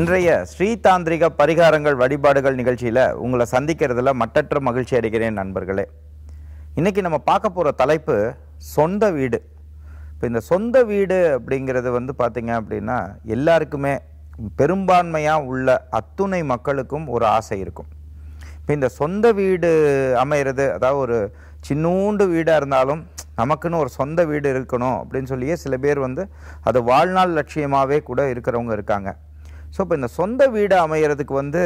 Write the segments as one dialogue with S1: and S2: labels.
S1: இன்றைய ஸ்ரீ தாந்திரிக பரிகாரங்கள் வழிபாடுகள் நிகழ்ச்சியில் உங்களை சந்திக்கிறதுல மட்டற்ற மகிழ்ச்சி அடைகிறேன் நண்பர்களே இன்றைக்கி நம்ம பார்க்க போகிற தலைப்பு சொந்த வீடு இப்போ இந்த சொந்த வீடு அப்படிங்கிறது வந்து பார்த்திங்க அப்படின்னா எல்லாருக்குமே பெரும்பான்மையாக உள்ள அத்துணை மக்களுக்கும் ஒரு ஆசை இருக்கும் இப்போ இந்த சொந்த வீடு அமைகிறது அதாவது ஒரு சின்னூண்டு வீடாக இருந்தாலும் நமக்குன்னு ஒரு சொந்த வீடு இருக்கணும் அப்படின்னு சொல்லியே சில பேர் வந்து அது வாழ்நாள் லட்சியமாகவே கூட இருக்கிறவங்க இருக்காங்க ஸோ இப்போ இந்த சொந்த வீடு அமையிறதுக்கு வந்து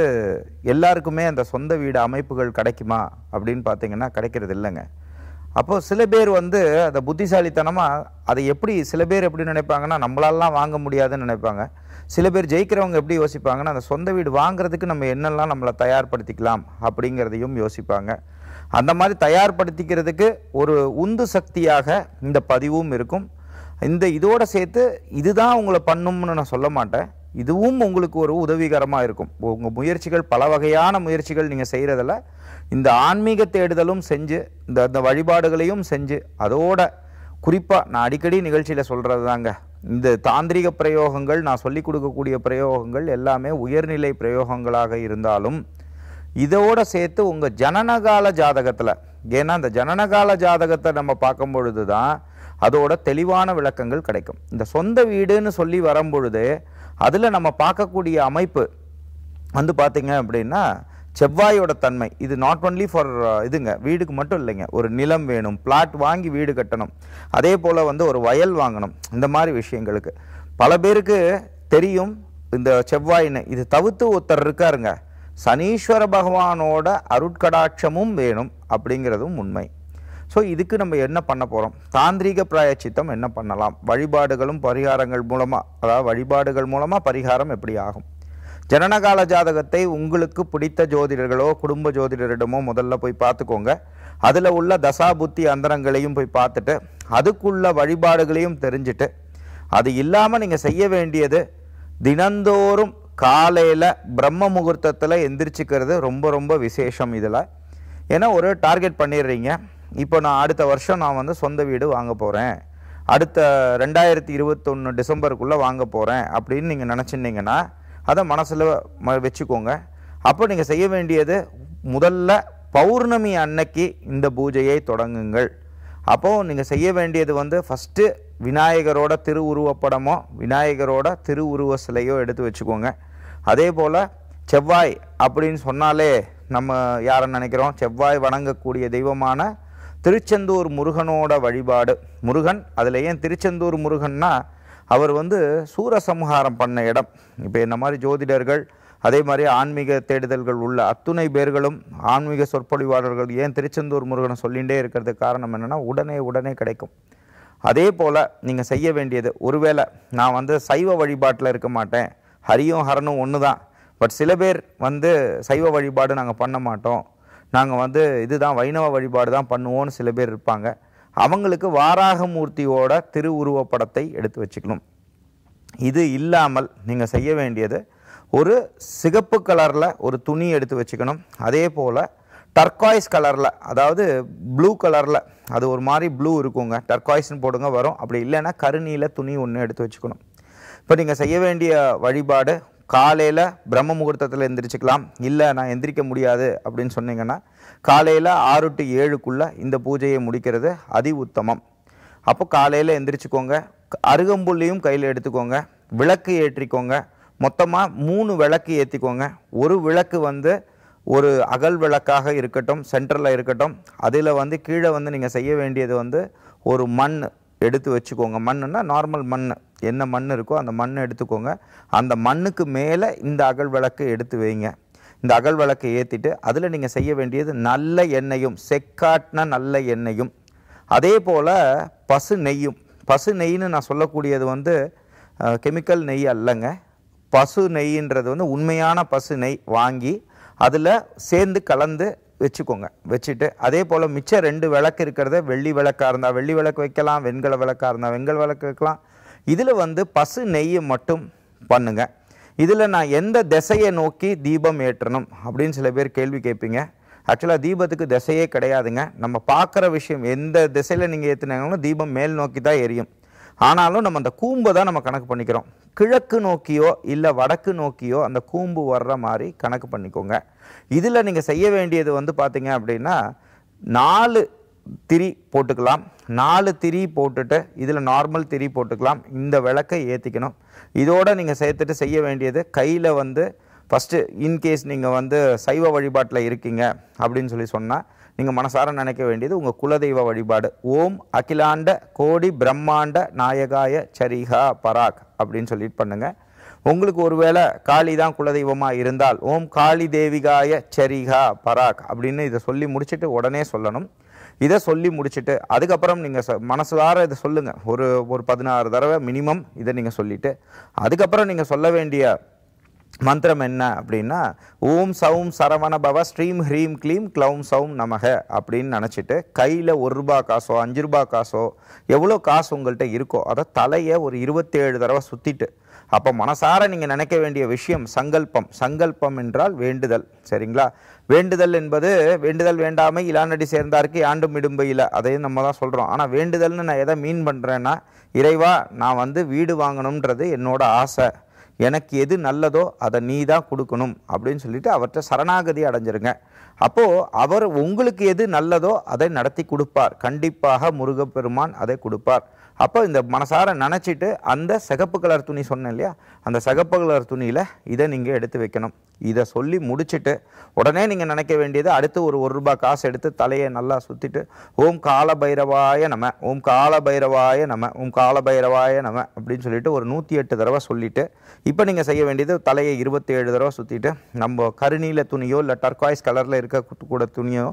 S1: எல்லாருக்குமே அந்த சொந்த வீடு அமைப்புகள் கிடைக்குமா அப்படின்னு பார்த்தீங்கன்னா கிடைக்கிறது இல்லைங்க அப்போது சில பேர் வந்து அதை புத்திசாலித்தனமாக அதை எப்படி சில பேர் எப்படி நினைப்பாங்கன்னா நம்மளாலாம் வாங்க முடியாதுன்னு நினைப்பாங்க சில பேர் ஜெயிக்கிறவங்க எப்படி யோசிப்பாங்கன்னா அந்த சொந்த வீடு வாங்குறதுக்கு நம்ம என்னெல்லாம் நம்மளை தயார்படுத்திக்கலாம் அப்படிங்கிறதையும் யோசிப்பாங்க அந்த மாதிரி தயார்படுத்திக்கிறதுக்கு ஒரு உந்து சக்தியாக இந்த பதிவும் இருக்கும் இந்த இதோடு சேர்த்து இதுதான் உங்களை பண்ணும்னு நான் சொல்ல மாட்டேன் இதுவும் உங்களுக்கு ஒரு உதவிகரமாக இருக்கும் உங்கள் முயற்சிகள் பல வகையான முயற்சிகள் நீங்கள் செய்கிறதில் இந்த ஆன்மீக தேடுதலும் செஞ்சு இந்த அந்த வழிபாடுகளையும் செஞ்சு அதோட குறிப்பாக நான் அடிக்கடி நிகழ்ச்சியில் சொல்கிறது தாங்க இந்த தாந்திரிக பிரயோகங்கள் நான் சொல்லிக் கொடுக்கக்கூடிய பிரயோகங்கள் எல்லாமே உயர்நிலை பிரயோகங்களாக இருந்தாலும் இதோடு சேர்த்து உங்கள் ஜனனகால ஜாதகத்தில் ஏன்னா அந்த ஜனனகால ஜாதகத்தை நம்ம பார்க்கும் பொழுது தான் அதோட தெளிவான விளக்கங்கள் கிடைக்கும் இந்த சொந்த வீடுன்னு சொல்லி வரும்பொழுது அதில் நம்ம பார்க்கக்கூடிய அமைப்பு வந்து பார்த்திங்க அப்படின்னா செவ்வாயோட தன்மை இது நாட் ஒன்லி ஃபார் இதுங்க வீடுக்கு மட்டும் இல்லைங்க ஒரு நிலம் வேணும் பிளாட் வாங்கி வீடு கட்டணும் அதே போல் வந்து ஒரு வயல் வாங்கணும் இந்த மாதிரி விஷயங்களுக்கு பல பேருக்கு தெரியும் இந்த செவ்வாயின்னு இது தவிர்த்து ஒருத்தர் இருக்காருங்க சனீஸ்வர பகவானோட அருட்கடாட்சமும் வேணும் அப்படிங்கிறதும் உண்மை ஸோ இதுக்கு நம்ம என்ன பண்ண போகிறோம் தாந்திரீக பிராயச்சித்தம் என்ன பண்ணலாம் வழிபாடுகளும் பரிகாரங்கள் மூலமாக அதாவது வழிபாடுகள் மூலமாக பரிகாரம் எப்படி ஆகும் ஜனனகால ஜாதகத்தை உங்களுக்கு பிடித்த ஜோதிடர்களோ குடும்ப ஜோதிடரிடமோ முதல்ல போய் பார்த்துக்கோங்க அதில் உள்ள தசா புத்தி அந்தரங்களையும் போய் பார்த்துட்டு அதுக்குள்ள வழிபாடுகளையும் தெரிஞ்சுட்டு அது இல்லாமல் நீங்கள் செய்ய வேண்டியது தினந்தோறும் காலையில் பிரம்ம முகூர்த்தத்தில் எந்திரிச்சிக்கிறது ரொம்ப ரொம்ப விசேஷம் இதில் ஏன்னா ஒரு டார்கெட் பண்ணிடுறீங்க இப்போ நான் அடுத்த வருஷம் நான் வந்து சொந்த வீடு வாங்க போகிறேன் அடுத்த ரெண்டாயிரத்தி இருபத்தொன்று டிசம்பருக்குள்ளே வாங்க போகிறேன் அப்படின்னு நீங்கள் நினச்சிருந்தீங்கன்னா அதை மனசில் ம வச்சுக்கோங்க அப்போ நீங்கள் செய்ய வேண்டியது முதல்ல பௌர்ணமி அன்னைக்கு இந்த பூஜையை தொடங்குங்கள் அப்போது நீங்கள் செய்ய வேண்டியது வந்து ஃபஸ்ட்டு விநாயகரோட திருவுருவப்படமோ விநாயகரோட திருவுருவ சிலையோ எடுத்து வச்சுக்கோங்க அதே போல் செவ்வாய் அப்படின்னு சொன்னாலே நம்ம யாரை நினைக்கிறோம் செவ்வாய் வணங்கக்கூடிய தெய்வமான திருச்செந்தூர் முருகனோட வழிபாடு முருகன் அதில் ஏன் திருச்செந்தூர் முருகன்னா அவர் வந்து சூரசம்ஹாரம் பண்ண இடம் இப்போ என்ன மாதிரி ஜோதிடர்கள் அதே மாதிரி ஆன்மீக தேடுதல்கள் உள்ள அத்துணை பேர்களும் ஆன்மீக சொற்பொழிவாளர்கள் ஏன் திருச்செந்தூர் முருகனை சொல்லிகிட்டே இருக்கிறதுக்கு காரணம் என்னென்னா உடனே உடனே கிடைக்கும் அதே போல் நீங்கள் செய்ய வேண்டியது ஒருவேளை நான் வந்து சைவ வழிபாட்டில் இருக்க மாட்டேன் ஹரியும் ஹரனும் ஒன்று தான் பட் சில பேர் வந்து சைவ வழிபாடு நாங்கள் பண்ண மாட்டோம் நாங்கள் வந்து இதுதான் வைணவ வழிபாடு தான் பண்ணுவோம்னு சில பேர் இருப்பாங்க அவங்களுக்கு வாராகமூர்த்தியோட திருவுருவப்படத்தை எடுத்து வச்சுக்கணும் இது இல்லாமல் நீங்கள் செய்ய வேண்டியது ஒரு சிகப்பு கலரில் ஒரு துணி எடுத்து வச்சுக்கணும் அதே போல் டர்காய்ஸ் கலரில் அதாவது ப்ளூ கலரில் அது ஒரு மாதிரி ப்ளூ இருக்குங்க டர்காய்ஸ்னு போடுங்க வரும் அப்படி இல்லைன்னா கருணியில் துணி ஒன்று எடுத்து வச்சுக்கணும் இப்போ நீங்கள் செய்ய வேண்டிய வழிபாடு காலையில் பிரம்ம முகூர்த்தத்தில் எந்திரிச்சிக்கலாம் இல்லை நான் எந்திரிக்க முடியாது அப்படின்னு சொன்னீங்கன்னா காலையில் ஆறு டு ஏழுக்குள்ளே இந்த பூஜையை முடிக்கிறது அதி உத்தமம் அப்போ காலையில் எந்திரிச்சிக்கோங்க அருகம்புள்ளியும் கையில் எடுத்துக்கோங்க விளக்கு ஏற்றிக்கோங்க மொத்தமாக மூணு விளக்கு ஏற்றிக்கோங்க ஒரு விளக்கு வந்து ஒரு அகல் விளக்காக இருக்கட்டும் சென்டரில் இருக்கட்டும் அதில் வந்து கீழே வந்து நீங்கள் செய்ய வேண்டியது வந்து ஒரு மண் எடுத்து வச்சுக்கோங்க மண்ணுன்னா நார்மல் மண் என்ன மண் இருக்கோ அந்த மண்ணை எடுத்துக்கோங்க அந்த மண்ணுக்கு மேலே இந்த அகல் விளக்கு எடுத்து வைங்க இந்த அகல் விளக்கை ஏற்றிட்டு அதில் நீங்கள் செய்ய வேண்டியது நல்ல எண்ணெயும் செக்காட்டின நல்ல எண்ணெயும் அதே போல் பசு நெய்யும் பசு நெய்ன்னு நான் சொல்லக்கூடியது வந்து கெமிக்கல் நெய் அல்லங்க பசு நெய்ன்றது வந்து உண்மையான பசு நெய் வாங்கி அதில் சேர்ந்து கலந்து வச்சுக்கோங்க வச்சுட்டு அதே போல் மிச்சம் ரெண்டு விளக்கு இருக்கிறத வெள்ளி விளக்காக இருந்தால் வெள்ளி விளக்கு வைக்கலாம் வெண்கல விளக்காக இருந்தால் வெண்கல விளக்கு வைக்கலாம் இதில் வந்து பசு நெய்யை மட்டும் பண்ணுங்க இதில் நான் எந்த திசையை நோக்கி தீபம் ஏற்றணும் அப்படின்னு சில பேர் கேள்வி கேட்பீங்க ஆக்சுவலாக தீபத்துக்கு திசையே கிடையாதுங்க நம்ம பார்க்குற விஷயம் எந்த திசையில் நீங்கள் ஏற்றுனாங்களோ தீபம் மேல் நோக்கி தான் எரியும் ஆனாலும் நம்ம அந்த கூம்பை தான் நம்ம கணக்கு பண்ணிக்கிறோம் கிழக்கு நோக்கியோ இல்லை வடக்கு நோக்கியோ அந்த கூம்பு வர்ற மாதிரி கணக்கு பண்ணிக்கோங்க இதில் நீங்கள் செய்ய வேண்டியது வந்து பார்த்தீங்க அப்படின்னா நாலு திரி போட்டுக்கலாம் நாலு திரி போட்டுட்டு இதில் நார்மல் திரி போட்டுக்கலாம் இந்த விளக்கை ஏற்றிக்கணும் இதோடு நீங்கள் சேர்த்துட்டு செய்ய வேண்டியது கையில் வந்து ஃபஸ்ட்டு இன்கேஸ் நீங்கள் வந்து சைவ வழிபாட்டில் இருக்கீங்க அப்படின்னு சொல்லி சொன்னால் நீங்கள் மனசார நினைக்க வேண்டியது உங்கள் குலதெய்வ வழிபாடு ஓம் அகிலாண்ட கோடி பிரம்மாண்ட நாயகாய சரிகா பராக் அப்படின்னு சொல்லிட்டு பண்ணுங்கள் உங்களுக்கு ஒருவேளை காளி தான் குலதெய்வமாக இருந்தால் ஓம் காளி தேவிகாய சரிகா பராக் அப்படின்னு இதை சொல்லி முடிச்சுட்டு உடனே சொல்லணும் இதை சொல்லி முடிச்சுட்டு அதுக்கப்புறம் நீங்கள் மனசுதார இதை சொல்லுங்கள் ஒரு ஒரு பதினாறு தடவை மினிமம் இதை நீங்கள் சொல்லிவிட்டு அதுக்கப்புறம் நீங்கள் சொல்ல வேண்டிய மந்திரம் என்ன அப்படின்னா ஓம் சவும் சரவண பவ ஸ்ரீம் ஹ்ரீம் க்ளீம் க்ளவும் சவும் நமக அப்படின்னு நினச்சிட்டு கையில் ஒரு ரூபா காசோ அஞ்சு ரூபா காசோ எவ்வளோ காசு உங்கள்கிட்ட இருக்கோ அதை தலையை ஒரு இருபத்தேழு தடவை சுற்றிட்டு அப்போ மனசார நீங்கள் நினைக்க வேண்டிய விஷயம் சங்கல்பம் சங்கல்பம் என்றால் வேண்டுதல் சரிங்களா வேண்டுதல் என்பது வேண்டுதல் வேண்டாமை இலானடி சேர்ந்தாருக்கு ஆண்டும் இடும்பையில் அதையும் நம்ம தான் சொல்கிறோம் ஆனால் வேண்டுதல்னு நான் எதை மீன் பண்ணுறேன்னா இறைவா நான் வந்து வீடு வாங்கணுன்றது என்னோட ஆசை எனக்கு எது நல்லதோ அதை நீ தான் கொடுக்கணும் அப்படின்னு சொல்லிட்டு அவர்கிட்ட சரணாகதி அடைஞ்சிருங்க அப்போது அவர் உங்களுக்கு எது நல்லதோ அதை நடத்தி கொடுப்பார் கண்டிப்பாக முருகப்பெருமான் அதை கொடுப்பார் அப்போ இந்த மனசார நினச்சிட்டு அந்த சிகப்பு கலர் துணி சொன்னேன் இல்லையா அந்த சிகப்பு கலர் துணியில் இதை நீங்கள் எடுத்து வைக்கணும் இதை சொல்லி முடிச்சுட்டு உடனே நீங்கள் நினைக்க வேண்டியது அடுத்து ஒரு ஒரு ரூபாய் காசு எடுத்து தலையை நல்லா சுற்றிட்டு ஓம் கால பைரவாய நம்ம ஓம் கால பைரவாய நம்ம ஓம் கால பைரவாய நம்ம அப்படின்னு சொல்லிட்டு ஒரு நூற்றி எட்டு தடவை சொல்லிவிட்டு இப்போ நீங்கள் செய்ய வேண்டியது தலையை இருபத்தி ஏழு தடவை சுற்றிட்டு நம்ம கருநீல துணியோ இல்லை டர்காய்ஸ் கலரில் இருக்கக்கூட துணியோ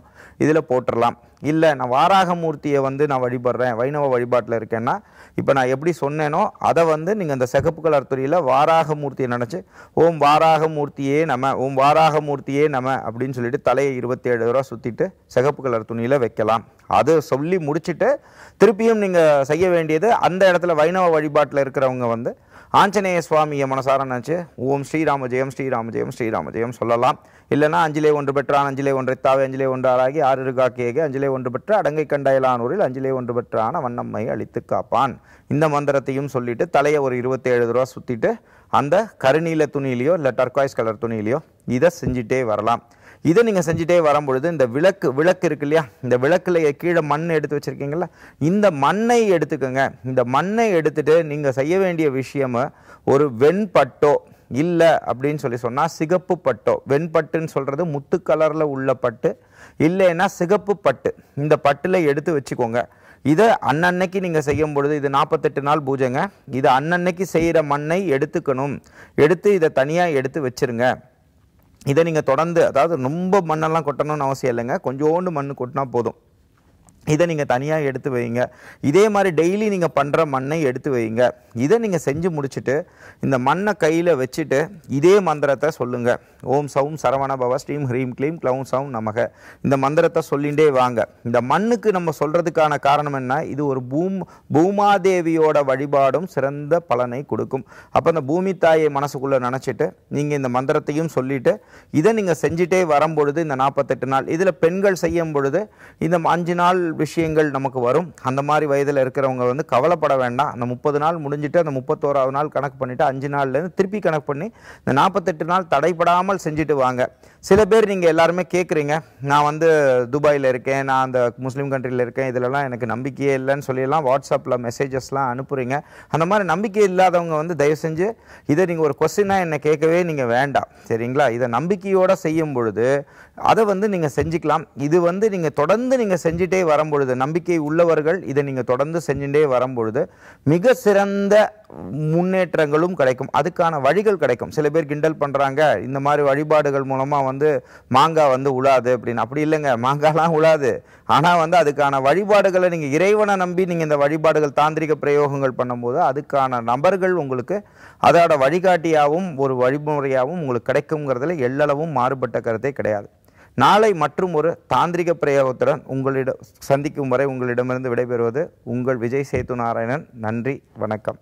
S1: இதில் போட்டுடலாம் இல்லை நான் வாராக மூர்த்தியை வந்து நான் வழிபடுறேன் வைணவ வழிபாட்டில் இருக்கேன்னா பண்ணோன்னா இப்போ நான் எப்படி சொன்னேனோ அதை வந்து நீங்கள் அந்த சிகப்பு கலர் துறையில் வாராக மூர்த்தியை நினச்சி ஓம் வாராக மூர்த்தியே நம்ம ஓம் வாராக மூர்த்தியே நம்ம அப்படின்னு சொல்லிட்டு தலையை இருபத்தேழு ரூபா சுற்றிட்டு சிகப்பு கலர் துணியில் வைக்கலாம் அது சொல்லி முடிச்சுட்டு திருப்பியும் நீங்கள் செய்ய வேண்டியது அந்த இடத்துல வைணவ வழிபாட்டில் இருக்கிறவங்க வந்து ஆஞ்சநேய சுவாமியை மனசார நினச்சி ஓம் ஸ்ரீராம ஜெயம் ஸ்ரீராம ஜெயம் ஸ்ரீராம ஜெயம் சொல்லலாம் இல்லைனா அஞ்சிலே ஒன்று பெற்றான் அஞ்சிலே ஒன்றை தாவே அஞ்சிலே ஒன்றாராகி ஆறு காக்கேக அஞ்சிலே ஒன்று பெற்ற அடங்கை கண்டாயிலானூரில் அஞ்சிலே ஒன்று பெற்றான வண்ணம்மை அழித்து காப்பான் இந்த மந்திரத்தையும் சொல்லிவிட்டு தலையை ஒரு இருபத்தேழு ரூபா சுற்றிட்டு அந்த கருநீல துணியிலையோ இல்லை டர்காய்ஸ் கலர் துணியிலையோ இதை செஞ்சிட்டே வரலாம் இதை நீங்கள் செஞ்சுட்டே வரும்பொழுது இந்த விளக்கு விளக்கு இருக்கு இல்லையா இந்த விளக்கில் கீழே மண் எடுத்து வச்சுருக்கீங்களா இந்த மண்ணை எடுத்துக்கோங்க இந்த மண்ணை எடுத்துகிட்டு நீங்கள் செய்ய வேண்டிய விஷயம் ஒரு வெண்பட்டோ இல்லை அப்படின்னு சொல்லி சொன்னால் சிகப்பு பட்டோ வெண்பட்டுன்னு சொல்கிறது முத்து கலரில் உள்ள பட்டு இல்லைன்னா சிகப்பு பட்டு இந்த பட்டில் எடுத்து வச்சுக்கோங்க இதை அன்னன்னைக்கு நீங்கள் செய்யும் பொழுது இது நாற்பத்தெட்டு நாள் பூஜைங்க இதை அன்னன்னைக்கு செய்கிற மண்ணை எடுத்துக்கணும் எடுத்து இதை தனியாக எடுத்து வச்சுருங்க இதை நீங்கள் தொடர்ந்து அதாவது ரொம்ப மண்ணெல்லாம் கொட்டணும்னு அவசியம் இல்லைங்க கொஞ்சோண்டு மண் கொட்டினா போதும் இதை நீங்கள் தனியாக எடுத்து வைங்க இதே மாதிரி டெய்லி நீங்கள் பண்ணுற மண்ணை எடுத்து வைங்க இதை நீங்கள் செஞ்சு முடிச்சுட்டு இந்த மண்ணை கையில் வச்சுட்டு இதே மந்திரத்தை சொல்லுங்கள் ஓம் சவும் சரவண பவ ஸ்ரீம் ஹ்ரீம் க்ளீம் க்ளவும் சவும் நமக இந்த மந்திரத்தை சொல்லிகிட்டே வாங்க இந்த மண்ணுக்கு நம்ம சொல்கிறதுக்கான காரணம் என்ன இது ஒரு பூம் பூமாதேவியோட வழிபாடும் சிறந்த பலனை கொடுக்கும் அப்போ அந்த பூமி தாயை மனசுக்குள்ளே நினச்சிட்டு நீங்கள் இந்த மந்திரத்தையும் சொல்லிவிட்டு இதை நீங்கள் செஞ்சுட்டே வரும்பொழுது இந்த நாற்பத்தெட்டு நாள் இதில் பெண்கள் செய்யும் பொழுது இந்த அஞ்சு நாள் விஷயங்கள் நமக்கு வரும் அந்த மாதிரி வயதில் இருக்கிறவங்க வந்து கவலைப்பட வேண்டாம் அந்த முப்பது நாள் முடிஞ்சுட்டு அந்த முப்பத்தோராவது நாள் கணக்கு பண்ணிவிட்டு அஞ்சு நாள்லேருந்து திருப்பி கணக்கு பண்ணி இந்த நாற்பத்தெட்டு நாள் தடைப்படாமல் செஞ்சுட்டு வாங்க சில பேர் நீங்கள் எல்லாருமே கேட்குறீங்க நான் வந்து துபாயில் இருக்கேன் நான் அந்த முஸ்லீம் கண்ட்ரியில் இருக்கேன் இதிலலாம் எனக்கு நம்பிக்கையே இல்லைன்னு சொல்லிடலாம் வாட்ஸ்அப்பில் மெசேஜஸ்லாம் அனுப்புகிறீங்க அந்த மாதிரி நம்பிக்கை இல்லாதவங்க வந்து தயவு செஞ்சு இதை நீங்கள் ஒரு கொஸ்டினாக என்னை கேட்கவே நீங்கள் வேண்டாம் சரிங்களா இதை நம்பிக்கையோடு செய்யும் பொழுது அதை வந்து நீங்கள் செஞ்சுக்கலாம் இது வந்து நீங்கள் தொடர்ந்து நீங்கள் செஞ்சுட்டே வர வரும்பொழுது நம்பிக்கை உள்ளவர்கள் இதை நீங்கள் தொடர்ந்து செஞ்சுட்டே வரும்பொழுது மிக சிறந்த முன்னேற்றங்களும் கிடைக்கும் அதுக்கான வழிகள் கிடைக்கும் சில பேர் கிண்டல் பண்ணுறாங்க இந்த மாதிரி வழிபாடுகள் மூலமாக வந்து மாங்காய் வந்து உழாது அப்படின்னு அப்படி இல்லைங்க மாங்காலாம் உழாது ஆனால் வந்து அதுக்கான வழிபாடுகளை நீங்கள் இறைவனை நம்பி நீங்கள் இந்த வழிபாடுகள் தாந்திரிக பிரயோகங்கள் பண்ணும்போது அதுக்கான நபர்கள் உங்களுக்கு அதோட வழிகாட்டியாகவும் ஒரு வழிமுறையாகவும் உங்களுக்கு கிடைக்குங்கிறதுல எல்லளவும் மாறுபட்ட கருத்தே கிடையாது நாளை மற்றும் ஒரு தாந்திரிக பிரயோகத்துடன் உங்களிடம் சந்திக்கும் வரை உங்களிடமிருந்து விடைபெறுவது உங்கள் விஜய் சேத்து நாராயணன் நன்றி வணக்கம்